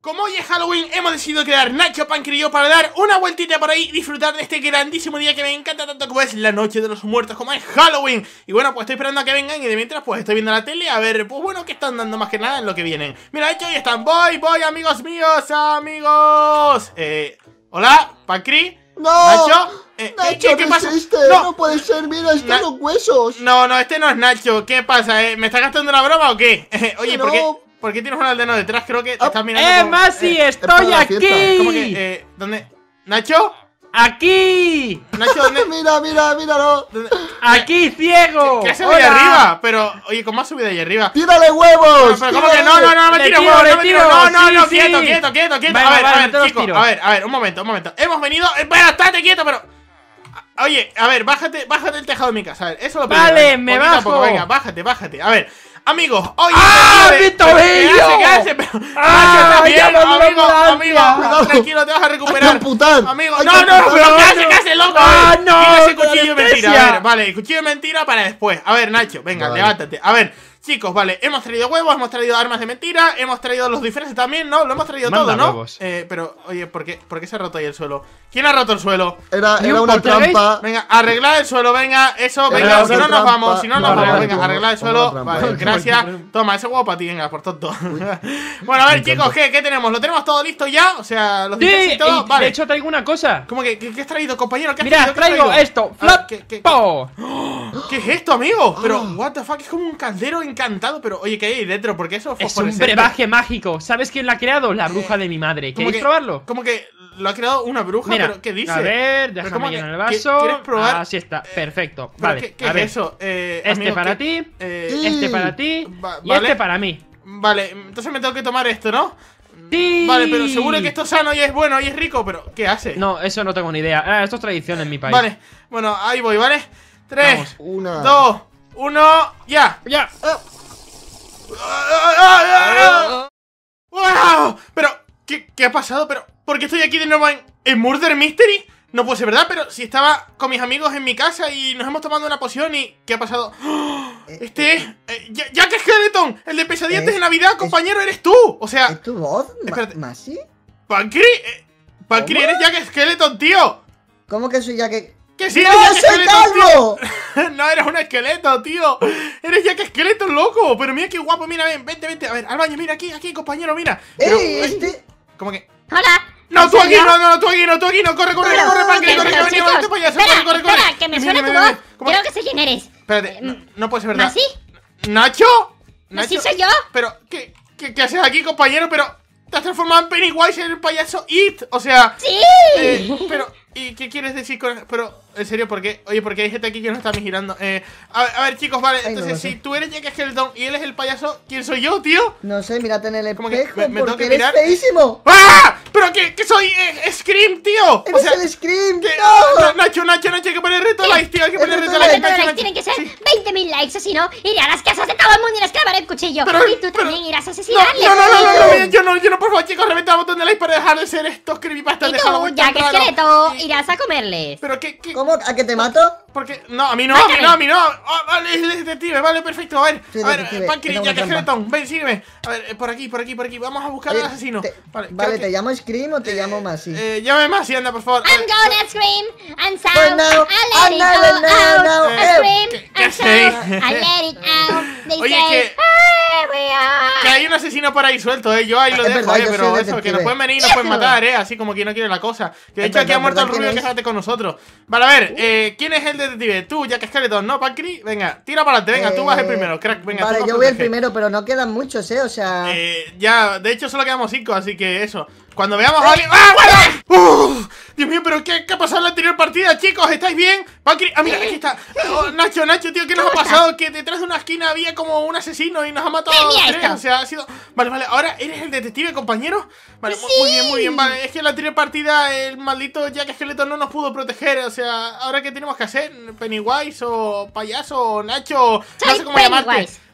Como hoy es Halloween, hemos decidido crear Nacho y para dar una vueltita por ahí y disfrutar de este grandísimo día que me encanta tanto como es la noche de los muertos, como es Halloween. Y bueno, pues estoy esperando a que vengan y de mientras pues estoy viendo la tele a ver, pues bueno, que están dando más que nada en lo que vienen. Mira, Nacho hecho están, voy, voy, amigos míos, amigos. Eh, hola, Pancri. No. Nacho. Eh, eh, ¿qué, pasa? No. no. puede ser, mira, están huesos. No, no, este no es Nacho. ¿Qué pasa? Eh, ¿Me está gastando una broma o qué? oye, por qué ¿Por qué tienes un aldeano detrás? Creo que te estás mirando. ¡Eh, como, Masi! Eh, ¡Estoy aquí! ¿Cómo que? Eh, ¿Dónde? ¿Nacho? ¡Aquí! Nacho, ¿dónde? mira, mira, míralo. ¡Aquí, ciego! ¿Qué, qué sube ahí arriba? Pero, oye, ¿cómo has subido ahí arriba? ¡Tírale huevos! Pero, ¿cómo que no, no, no, me tiro huevos, no me tiro? No, no, no, quieto, quieto, quieto, quieto. a ver, a ver, chicos. a ver, a ver, un momento, un momento. Hemos venido. Eh, bueno, estate quieto, pero. Oye, a ver, bájate, bájate el tejado de mi casa. A ver, eso lo primero. Vale, me bajo. venga, bájate, bájate. A ver, Amigos, oye. ¡Ah, mi ¿Qué hace? ¿Qué amigo, amigo, tranquilo, te vas a recuperar. amigo, no, no, no, ¿qué hace? hace, loco? ¡Ah, eh. no! cuchillo mentira. A ver, vale, cuchillo de mentira para después. A ver, Nacho, venga, levántate. A ver, Chicos, vale, hemos traído huevos, hemos traído armas de mentira, hemos traído los diferentes también, ¿no? Lo hemos traído todo, ¿no? Eh, pero, oye, ¿por qué, ¿por qué se ha roto ahí el suelo? ¿Quién ha roto el suelo? Era, era una trampa. Venga, arreglar el suelo, venga, eso, venga, si no nos vamos, si no, nos vamos, venga, arreglar el suelo. Vale, gracias. Toma, ese huevo para ti, venga, por tonto. bueno, a ver, chicos, ¿qué, ¿qué tenemos? ¿Lo tenemos todo listo ya? O sea, los sí, y, todo vale. De hecho, traigo una cosa. ¿Cómo que, qué, has traído, compañero? ¿Qué has Mira, traigo esto. Flap, ¿qué, ¿Qué es esto, amigo? Pero, ah. what the fuck, es como un caldero encantado. Pero, oye, ¿qué hay ahí dentro? Porque eso es Es un brebaje mágico. ¿Sabes quién lo ha creado? La bruja de mi madre. ¿Quieres probarlo? Como que lo ha creado una bruja, pero ¿qué dice? A ver, déjame llenar el vaso. ¿Quieres probar? Así está, eh, perfecto. vale, ¿qué, eso? este para ti, este para ti y este para mí. Vale, entonces me tengo que tomar esto, ¿no? Sí. Vale, pero seguro que esto es sano y es bueno y es rico, pero ¿qué hace? No, eso no tengo ni idea. Ah, esto es tradición en mi país. Vale, bueno, ahí voy, ¿vale? 3, dos, uno, ya. Ya. Ah. Pero, ¿qué, ha pasado? Pero, ¿por qué estoy aquí de nuevo en, Murder Mystery? No puede ser verdad, pero si estaba con mis amigos en mi casa y nos hemos tomado una poción y... ¿Qué ha pasado? ¡Ah! Eh, eh, este eh. es... ¡Jack Skeleton! ¡El de Pesadillas de Navidad, compañero! ¡Eres tú! O sea... ¿Es tu voz, espérate. ¿Masi? ¿Pancri? Eh, ¿Pancri, eres Jack Skeleton, tío! ¿Cómo que soy Jack... ¡Que si eres soy calvo! no, eres un esqueleto, tío. Eres ya que Esqueleto, loco. Pero mira qué guapo, mira, ven, vente, vente. A ver, al baño, mira aquí, aquí, compañero, mira. Pero, este... ¿Cómo que? ¡Hola! No, tú aquí, no, no, tú aquí, no, tú aquí, no, corre, corre, corre, corre, corre, corre, corre, payaso, corre, corre, corre. Espera, que me suena tu voz. Creo que sé quién eres. Espérate, eh, no, puede ser verdad. ¿Nacho? ¿Nacho? ¿Sí soy yo? Pero, qué, qué haces aquí, compañero? Pero, te has transformado en Pennywise en el payaso It. O sea. ¡Sí! Eh, pero. ¿Y qué quieres decir con Pero, en serio, ¿por qué? Oye, porque hay gente aquí que no está girando? Eh, a, ver, chicos, vale. entonces, si tú eres Jack Skeleton y él es el payaso, ¿quién soy yo, tío? No sé, mírate en el que me, tengo que mirar. feísimo. ¡Ah! ¿Pero que qué soy? Eh, ¿Scream, tío? ¡Eres o sea, el Scream! Que, no. Ah, Nacho, Nacho, Nacho, hay que poner reto likes, eh, tío. Hay que poner reto likes. Tienen que ser 20.000 likes, o si no, iré a las casas de todo el mundo y les clavaré el cuchillo. Pero, y tú también irás a asesinarles. No, no, no, no, no, no, yo no, yo no, por favor, chicos, reventa el botón de like para dejar de ser estos creepypastas. Y tú, de ya que esqueleto, irás a comerles. ¿Pero qué, qué? ¿Cómo? ¿A que te mato? Porque. No, a mí no, a mí no, a mí no. Ah, vale, es detective, vale, perfecto. A ver, a ver, Pancreas, ya que es Skeleton, ven, sígueme. A ver, eh, por aquí, por aquí, por aquí. Vamos a buscar al asesino. vale, vale ¿te llamo Scream o te eh, llamo Masi? Eh, llame Masi, anda, por favor. I'm gonna scream and sound. Right pues let it go out. scream eh, and sound. I let it out. They Oye, say, que. Que hay un asesino por ahí suelto, eh. Yo ahí lo dejo, eh, pero eso, que nos pueden venir y nos pueden matar, eh. Así como que no quiere la cosa. Que de hecho aquí ha muerto el rubio, quédate con nosotros. Vale, a ver, eh, ¿quién es el detective? Tú, ya que Skeleton, ¿no, Pancri? Venga, tira para adelante, venga, tú vas el eh, primero, crack, venga. Vale, yo voy el primero, pero no quedan muchos, eh, o sea. Eh, ya, de hecho solo quedamos cinco, así que eso. Cuando veamos a alguien. ¡Ah, bueno! ¡Uh! Dios mío, pero qué, ha pasado en la anterior partida, chicos? ¿Estáis bien? ¿A Ah, mira, aquí está. Oh, Nacho, Nacho, tío, ¿qué nos ha pasado? Que detrás de una esquina había como un asesino y nos ha matado a los tres. O sea, ha sido. Vale, vale, ahora eres el detective, compañero. Vale, sí. muy bien, muy bien. Vale, es que en la anterior partida el maldito Jack Skeleton no nos pudo proteger. O sea, ahora qué tenemos que hacer, Pennywise o payaso o Nacho, o no sé cómo Pennywise. llamarte.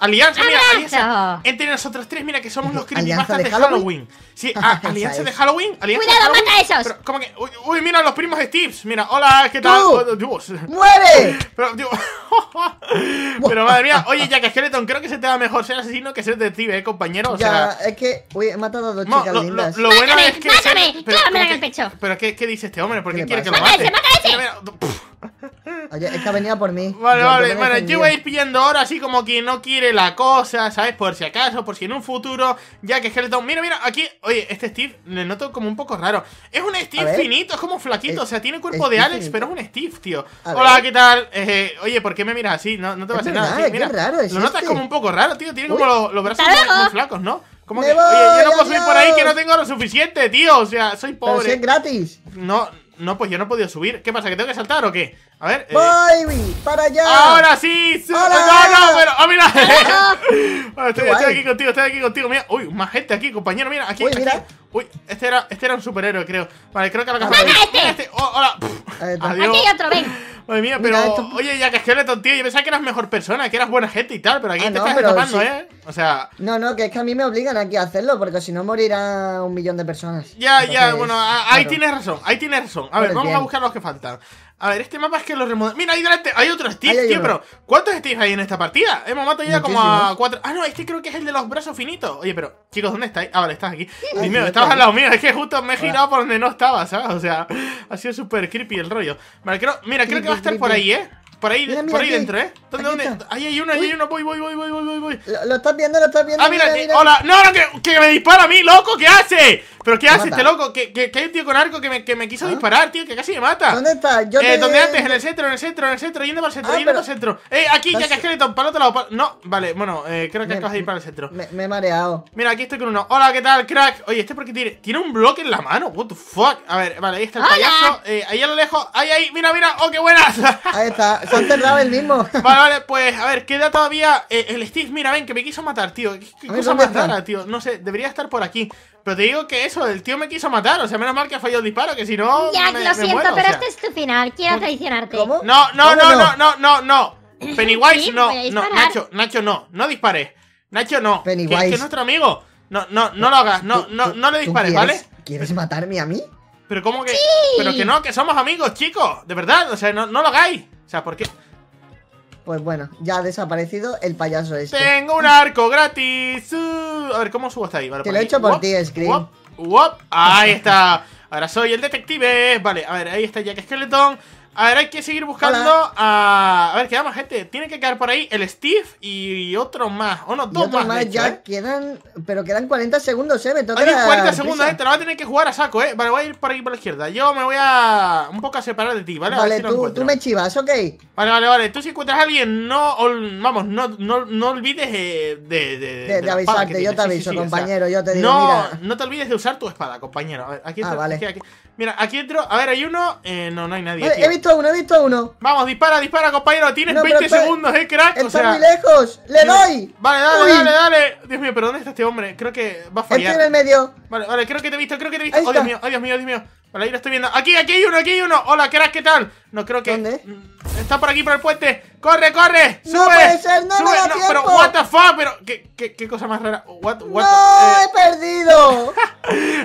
Alianza, mira, alianza. Entre nosotros tres, mira que somos los creepypastas de, de Halloween. Sí, ah, alianza de Halloween. Alianza Cuidado, de Halloween. mata esos. Pero, que? Uy, mira los primos de Steve, Mira, hola, ¿qué tal? ¡Tú! Oh, ¡Muere! Pero, Dios. pero madre mía, oye, Jack Skeleton, creo que se te da mejor ser asesino que ser detective, ¿eh, compañero? O sea, ya, es que, uy, he matado a dos chicas lo, lindas. Lo, bueno es que. ¡Mátame! en el pecho! Pero, ¿qué, ¿qué dice este hombre? ¿Por qué, quiere que lo mate? ¡Mátale, mátale ese Oye, es que por mí. Vale, vale, bueno, yo voy a ir pillando ahora así como quien no quiere la cosa, ¿sabes? Por si acaso, por si en un futuro, ya que Skeleton... Mira, mira, aquí, oye, este Steve le noto como un poco raro. Es un Steve finito, es como flaquito, o sea, tiene cuerpo de Alex, pero es un Steve, tío. Hola, ¿qué tal? Eh, oye, ¿por qué me miras así? No, no te va a hacer nada. mira, raro es lo notas como un poco raro, tío. Tiene como los, brazos muy, flacos, ¿no? Como que, oye, yo no puedo subir por ahí que no tengo lo suficiente, tío. O sea, soy pobre. Pero es gratis. No, no, pues yo no he podido subir. ¿Qué pasa? ¿Que tengo que saltar o qué? A ver. Eh. ¡Para allá! ¡Ahora sí! no! ¡Pero! Ah, mira! estoy, aquí contigo, estoy aquí contigo. Mira, uy, más gente aquí, compañero. Mira, aquí. Uy, mira. Uy, este era, este era un superhéroe, creo. Vale, creo que a que ha este. este oh, ¡Hola! Aquí hay otro, ven. Madre mía, pero. oye, ya que Skeleton, tío, yo pensaba que eras mejor persona, que eras buena gente y tal, pero aquí ah, te estás escapando, ¿eh? O sea. No, no, que es que a mí me obligan aquí a hacerlo, porque si no morirá un millón de personas. Ya, ya, bueno, ahí tienes razón, ahí tienes razón. A ver, vamos a buscar los que faltan. A ver, este mapa es que lo remodelé. Mira, ahí delante hay otro Steve, tío, pero ¿cuántos Steve hay en esta partida? Hemos matado ya como a cuatro. Ah, no, este creo que es el de los brazos finitos. Oye, pero, chicos, ¿dónde estáis? Ah, vale, estás aquí. estabas al lado mío, es que justo me he girado por donde no estaba, ¿sabes? O sea. Ha sido súper creepy el rollo. mira, creo que va a estar por ahí, ¿eh? Por ahí, por ahí dentro, ¿eh? ¿Dónde, dónde? Ahí hay uno, ahí hay uno. Voy, voy, voy, voy, voy, voy. Lo, estás viendo, lo estás viendo. Ah, eh, mira, hola. No, no, que, que, me dispara a mí, loco, ¿qué hace? ¿Pero qué haces, este loco? Que, hay un tío con arco que me, que me quiso ¿Ah? disparar, tío, que casi me mata. ¿Dónde está? Yo eh, ¿Dónde antes? En el centro, en el centro, en el centro, yendo para el centro, ah, yendo para el centro. Eh, aquí, ya que para para otro lado. Para... No, vale, bueno, eh, creo que acabas de ir para el centro. Me, he mareado. Mira, aquí estoy con uno. Hola, ¿qué tal, crack? Oye, este porque tiene, tiene un bloque en la mano. What the fuck? A ver, vale, ahí está el payaso. Eh, ahí a lo lejos. Ahí, ahí, mira, mira. Oh, qué buenas. Ahí está, se ha enterrado el mismo. Vale, vale, pues a ver, queda todavía eh, el Steve. Mira, ven, que me quiso matar, tío. ¿Qué, qué cosa más tío? No sé, debería estar por aquí. Pero te digo que eso, el tío me quiso matar. O sea, menos mal que ha fallado el disparo, que si no. Ya, lo siento, pero este es tu final. Quiero traicionarte. ¿Cómo? No, no, no, no, no, no, no. Pennywise, no, no, Nacho, Nacho, no, no dispares. Nacho, no. Pennywise. Que, es nuestro amigo. No, no, no lo hagas, no, no, no le dispares, ¿vale? ¿Quieres matarme a mí? Pero, ¿cómo que? Sí. Pero que no, que somos amigos, chicos, de verdad, o sea, no, no lo hagáis. O sea, ¿por qué? Pues bueno, ya ha desaparecido el payaso este. ¡Tengo un arco gratis! Uh, a ver, ¿cómo subo hasta ahí? Te lo pues he hecho por ti, Scream. Ahí está. Ahora soy el detective. Vale, a ver, ahí está Jack Skeleton. A ver, hay que seguir buscando a... A ver, ¿qué más gente. Tiene que quedar por ahí el Steve y otro más. O oh, no, dos más. ya ¿eh? quedan... Pero quedan 40 segundos, ¿eh? Me toca Hay 40 segundos, gente. lo va a tener que jugar a saco, ¿eh? Vale, voy a ir por aquí por la izquierda. Yo me voy a... Un poco a separar de ti, ¿vale? Vale, tú, me chivas, ¿ok? Vale, vale, vale. Tú si encuentras a alguien, no... Vamos, no, no, no olvides eh, de... De, de, avisarte, yo te aviso, compañero. yo te digo, No, mira. no te olvides de usar tu espada, compañero. A ver, aquí ah, está. Ah, vale. aquí, aquí. Mira, aquí entro. A ver, hay uno. Eh, no, no hay nadie. he visto a uno, he visto a uno. Vamos, dispara, dispara, compañero. Tienes 20 segundos, eh, crack. Está o sea, muy lejos. Le doy. Vale, dale, dale, dale. Dios mío, pero ¿dónde está este hombre? Creo que va a fallar. Estoy en el medio. Vale, vale, creo que te he visto, creo que te he visto. oh, Dios mío, oh, Dios mío, oh, Dios mío. Vale, ahí lo estoy viendo. Aquí, aquí hay uno, aquí hay uno. Hola, crack, ¿qué tal? No creo que. ¿Dónde? Mm, Está por aquí, por el puente. ¡Corre, corre! ¡Sube! ¡No ¡No no, Pero, what the fuck, pero... ¿Qué, qué, cosa más rara? What, what ¡No! Eh. ¡He perdido!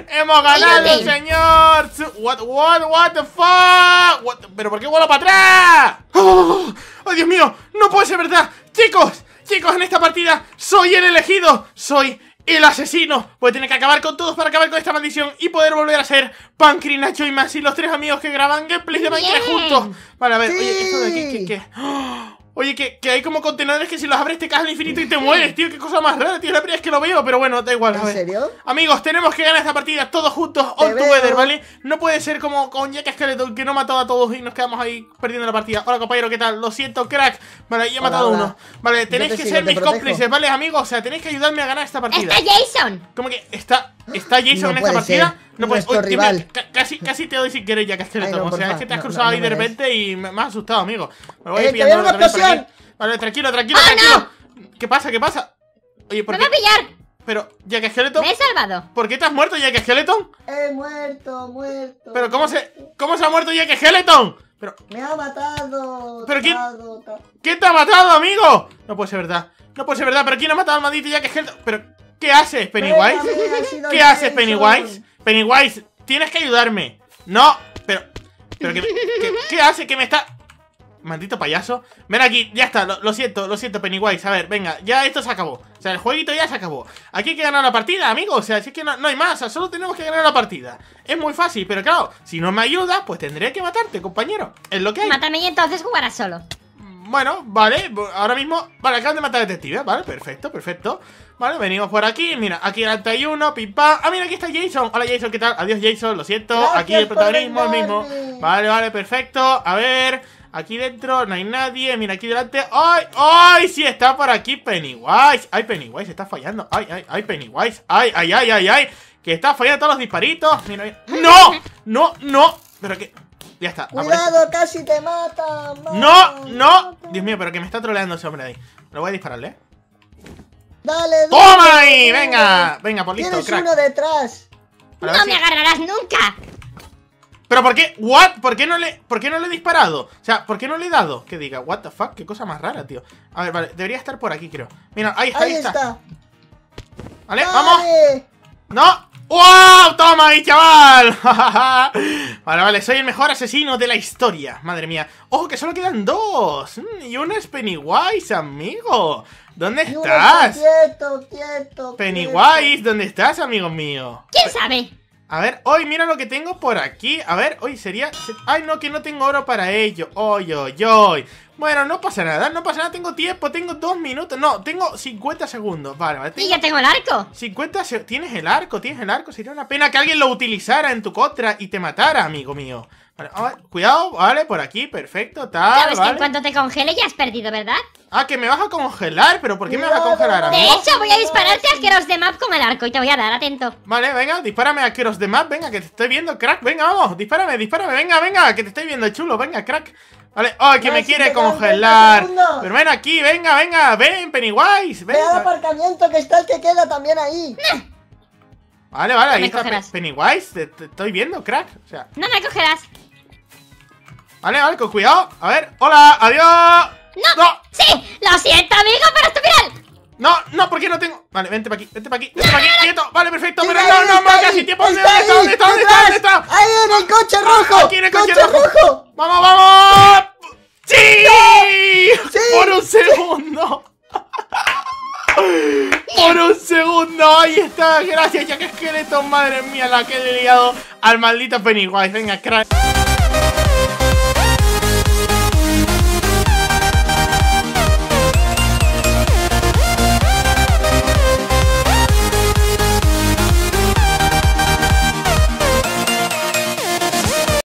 ¡Hemos ganado, señor! What, what, what the fuck? ¿Pero por qué vuelo para atrás? Oh, ¡Oh, Dios mío! ¡No puede ser verdad! ¡Chicos! Chicos, en esta partida soy el elegido. Soy el asesino. Pues tiene que acabar con todos para acabar con esta maldición y poder volver a ser Pancri, Nacho y Maxi, los tres amigos que graban gameplay de Minecraft juntos. Vale, a ver, oye, esto de aquí, ¿qué? qué? ¡Ah! Oye, que, hay como contenedores que si los abres te caes al infinito y te mueres, tío. Qué cosa más rara, tío. La primera vez que lo veo, pero bueno, da igual. ¿En serio? Amigos, tenemos que ganar esta partida todos juntos, all together, ¿vale? No puede ser como con Jack Skeleton, que no matado a todos y nos quedamos ahí perdiendo la partida. Hola, compañero, ¿qué tal? Lo siento, crack. Vale, ya he matado a uno. Vale, tenéis que ser mis cómplices, ¿vale, amigos? O sea, tenéis que ayudarme a ganar esta partida. ¡Está Jason! ¿Cómo que está Está Jason en esta partida. No puedes. casi, casi te doy si querer ya que O sea, es que te has cruzado ahí de repente y me, has asustado, amigo. Me voy a eh, pillando Vale, tranquilo, tranquilo, ah, tranquilo. ¿Qué pasa? ¿Qué pasa? Oye, ¿por ¡Me qué? a pillar! Pero, Jack Skeleton. ¡Me he salvado! ¿Por qué te has muerto, Jack Skeleton? He muerto, muerto. ¿Pero cómo se, cómo se ha muerto Jack Skeleton? Pero, me ha matado. ¿Pero quién? ¿Quién te ha matado, amigo? No puede ser verdad. No puede ser verdad. ¿Pero quién ha matado al maldito Jack Skeleton? Pero, ¿Qué haces, Pennywise? ¿Qué haces, Pennywise? Pennywise, tienes que ayudarme. No, pero. pero que, ¿Qué hace que me está.? Maldito payaso. Ven aquí, ya está, lo, siento, lo siento, Pennywise. A ver, venga, ya esto se acabó. O sea, el jueguito ya se acabó. Aquí hay que ganar la partida, amigo. O sea, si es que no, hay más, o solo tenemos que ganar la partida. Es muy fácil, pero claro, si no me ayudas, pues tendré que matarte, compañero. Es lo que hay. Mátame y entonces jugarás solo. Bueno, vale, ahora mismo Vale, acaban de matar a detective, vale, perfecto, perfecto Vale, venimos por aquí, mira Aquí delante hay uno, ah mira, aquí está Jason Hola Jason, ¿qué tal? Adiós Jason, lo siento Aquí el protagonismo, el mismo Vale, vale, perfecto, a ver Aquí dentro no hay nadie, mira aquí delante ¡Ay! ¡Ay! Sí está por aquí Pennywise ¡Ay, Pennywise! Está fallando ¡Ay, ay, ay, Pennywise! ¡Ay, ay, ay, ay, ay! Que está fallando todos los disparitos no! ¿Pero qué? Ya está. Cuidado, este. casi te mata. No, no. Dios mío, pero que me está troleando ese hombre ahí. Lo voy a dispararle, ¿eh? Dale, dale. ¡Toma ahí! Venga, venga, por listo, Tienes uno detrás. no me agarrarás nunca. ¿Pero por qué? ¿What? ¿Por qué, no le, ¿Por qué no le he disparado? O sea, ¿por qué no le he dado? Que diga, what the fuck, qué cosa más rara, tío. A ver, vale, debería estar por aquí, creo. Mira, ahí está, ahí, está. Vale, vamos. No, ¡Wow! ¡Toma ahí, chaval! vale, vale, soy el mejor asesino de la historia Madre mía ¡Ojo, que solo quedan dos! Mm, y uno es Pennywise, amigo ¿Dónde estás? Quieto, quieto, Pennywise, ¿dónde estás, amigo mío? ¿Quién sabe? A ver, hoy mira lo que tengo por aquí A ver, hoy sería... Ay, no, que no tengo oro para ello Oy, oy, oy bueno, no pasa nada, no pasa nada, tengo tiempo, tengo dos minutos, no, tengo 50 segundos, vale, vale. Y ya tengo el arco. 50 tienes el arco, tienes el arco, sería una pena que alguien lo utilizara en tu contra y te matara, amigo mío. Ah, cuidado, vale, por aquí, perfecto, tal. Claro, que en cuanto te congele ya has perdido, ¿verdad? Ah, que me vas a congelar, pero ¿por qué me vas a congelar a mí? De hecho, voy a dispararte a Keros de Map con el arco y te voy a dar, atento. Vale, venga, dispárame a Keros de Map, venga, que te estoy viendo, crack, venga, vamos, dispárame, dispárame, venga, venga, que te estoy viendo, chulo, venga, crack. Vale, oh, ay, que me quiere congelar. Pero ven aquí, venga, venga, ven, Pennywise, ven. Ve al aparcamiento que está el que queda también ahí. Vale, vale, ahí está Pennywise, te, estoy viendo, crack. O sea. No me cogerás. Vale, vale, con cuidado. A ver, hola, adiós. No, ¡No! ¡Sí! ¡Lo siento, amigo, pero es tu final! No, no, porque no tengo. Vale, vente para aquí, vente para aquí, vente para aquí, quieto. Vale, perfecto, pero no, no, no, casi tiempo. ¿Dónde está? ¿Dónde está? ¿Dónde está? Ahí en el ah, coche ah, rojo. Aquí en el coche, rojo. Vamos, vamos. ¡Sí! Por un segundo segundo. Ahí está. Gracias, Ya que Esqueleto. Madre mía, la que he liado al maldito Pennywise. Venga, crack.